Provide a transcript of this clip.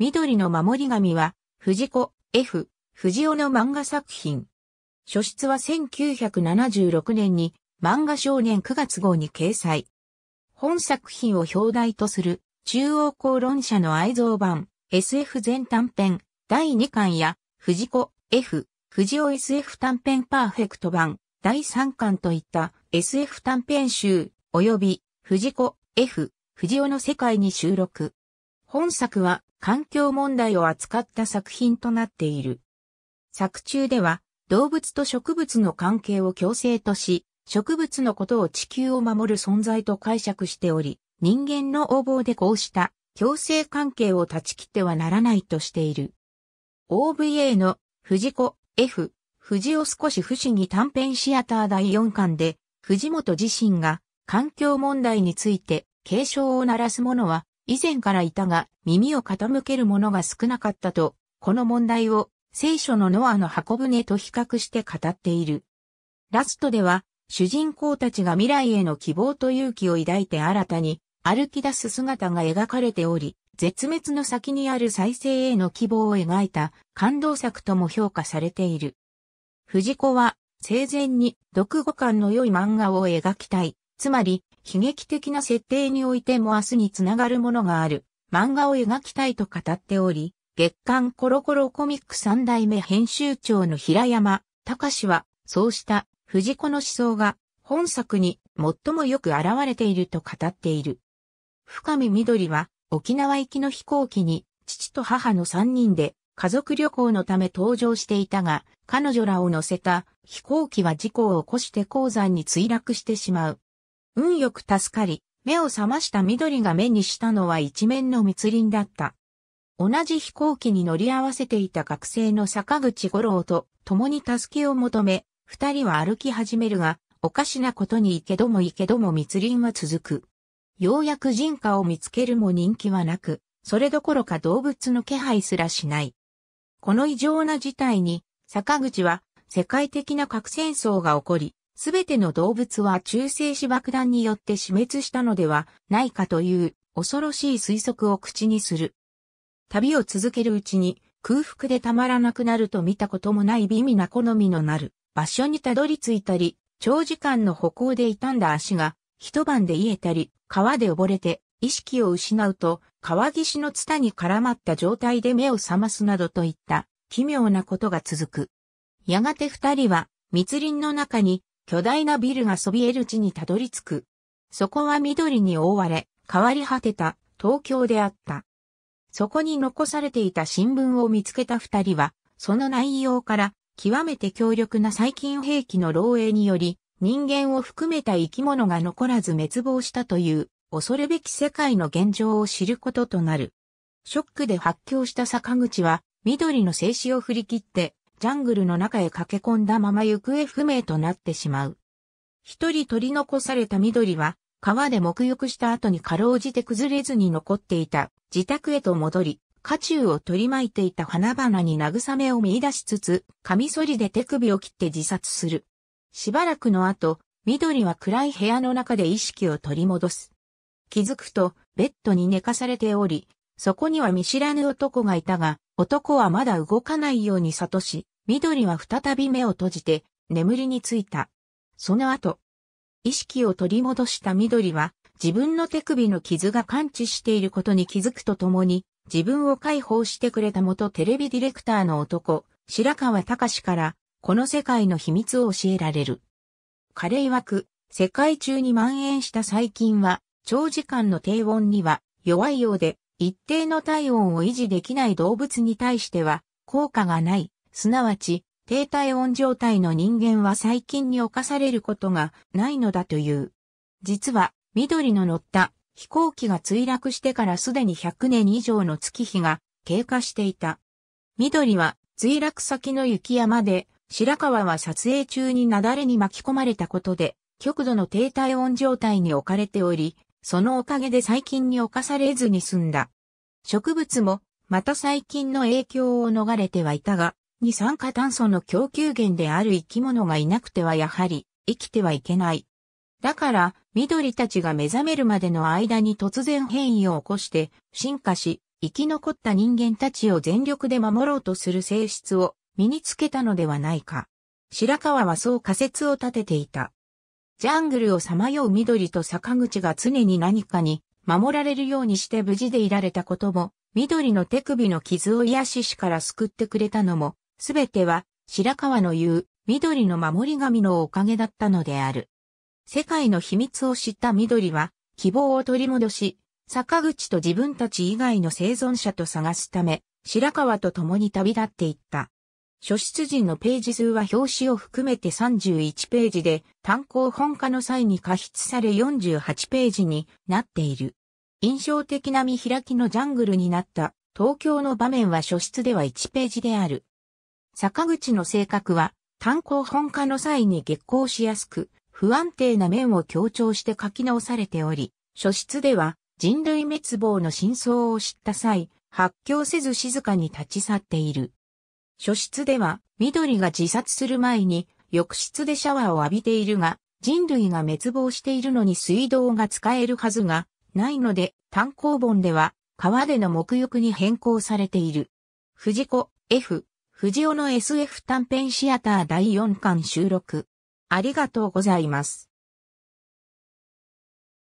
緑の守り神は、藤子 F、藤尾の漫画作品。初出は1976年に、漫画少年9月号に掲載。本作品を表題とする、中央公論社の愛蔵版、SF 全短編、第2巻や、藤子 F、藤尾 SF 短編パーフェクト版、第3巻といった SF 短編集、及び、藤子 F、藤尾の世界に収録。本作は環境問題を扱った作品となっている。作中では、動物と植物の関係を共生とし、植物のことを地球を守る存在と解釈しており、人間の横暴でこうした共生関係を断ち切ってはならないとしている。OVA の藤子 F 藤尾少し不思議短編シアター第4巻で、藤本自身が環境問題について警鐘を鳴らすものは以前からいたが耳を傾けるものが少なかったと、この問題を聖書のノアの箱舟と比較して語っている。ラストでは主人公たちが未来への希望と勇気を抱いて新たに歩き出す姿が描かれており、絶滅の先にある再生への希望を描いた感動作とも評価されている。藤子は生前に読後感の良い漫画を描きたい。つまり悲劇的な設定においても明日につながるものがある、漫画を描きたいと語っており、月刊コロコロコミック三代目編集長の平山隆は、そうした藤子の思想が本作に最もよく現れていると語っている。深見緑は沖縄行きの飛行機に父と母の三人で家族旅行のため登場していたが、彼女らを乗せた飛行機は事故を起こして鉱山に墜落してしまう。運よく助かり、目を覚ました緑が目にしたのは一面の密林だった。同じ飛行機に乗り合わせていた学生の坂口五郎と共に助けを求め、二人は歩き始めるが、おかしなことに行けども行けども密林は続く。ようやく人家を見つけるも人気はなく、それどころか動物の気配すらしない。この異常な事態に、坂口は世界的な核戦争が起こり、すべての動物は中性子爆弾によって死滅したのではないかという恐ろしい推測を口にする。旅を続けるうちに空腹でたまらなくなると見たこともない美味な好みのなる場所にたどり着いたり、長時間の歩行で傷んだ足が一晩で癒えたり、川で溺れて意識を失うと川岸のツタに絡まった状態で目を覚ますなどといった奇妙なことが続く。やがて二人は密林の中に巨大なビルがそびえる地にたどり着く。そこは緑に覆われ、変わり果てた東京であった。そこに残されていた新聞を見つけた二人は、その内容から極めて強力な細菌兵器の漏洩により、人間を含めた生き物が残らず滅亡したという恐るべき世界の現状を知ることとなる。ショックで発狂した坂口は、緑の静止を振り切って、ジャングルの中へ駆け込んだまま行方不明となってしまう。一人取り残された緑は、川で沐浴した後にかろうじて崩れずに残っていた自宅へと戻り、家中を取り巻いていた花々に慰めを見出しつつ、カミソリで手首を切って自殺する。しばらくの後、緑は暗い部屋の中で意識を取り戻す。気づくと、ベッドに寝かされており、そこには見知らぬ男がいたが、男はまだ動かないように諭し、緑は再び目を閉じて、眠りについた。その後、意識を取り戻した緑は、自分の手首の傷が感知していることに気づくとともに、自分を解放してくれた元テレビディレクターの男、白川隆から、この世界の秘密を教えられる。彼曰く、世界中に蔓延した細菌は、長時間の低温には弱いようで、一定の体温を維持できない動物に対しては、効果がない。すなわち、低体温状態の人間は細菌に侵されることがないのだという。実は、緑の乗った飛行機が墜落してからすでに100年以上の月日が経過していた。緑は墜落先の雪山で、白川は撮影中に雪崩に巻き込まれたことで、極度の低体温状態に置かれており、そのおかげで細菌に侵されずに済んだ。植物も、また細菌の影響を逃れてはいたが、二酸化炭素の供給源である生き物がいなくてはやはり生きてはいけない。だから、緑たちが目覚めるまでの間に突然変異を起こして進化し、生き残った人間たちを全力で守ろうとする性質を身につけたのではないか。白川はそう仮説を立てていた。ジャングルをさまよう緑と坂口が常に何かに守られるようにして無事でいられたことも、緑の手首の傷を癒し死から救ってくれたのも、すべては白川の言う緑の守り神のおかげだったのである。世界の秘密を知った緑は希望を取り戻し、坂口と自分たち以外の生存者と探すため、白川と共に旅立っていった。初出陣のページ数は表紙を含めて31ページで、単行本化の際に加筆され48ページになっている。印象的な見開きのジャングルになった東京の場面は初出では1ページである。坂口の性格は、単行本化の際に激光しやすく、不安定な面を強調して書き直されており、書室では人類滅亡の真相を知った際、発狂せず静かに立ち去っている。書室では、緑が自殺する前に、浴室でシャワーを浴びているが、人類が滅亡しているのに水道が使えるはずが、ないので、単行本では、川での沐浴に変更されている。藤子、F、藤尾の SF 短編シアター第4巻収録。ありがとうございます。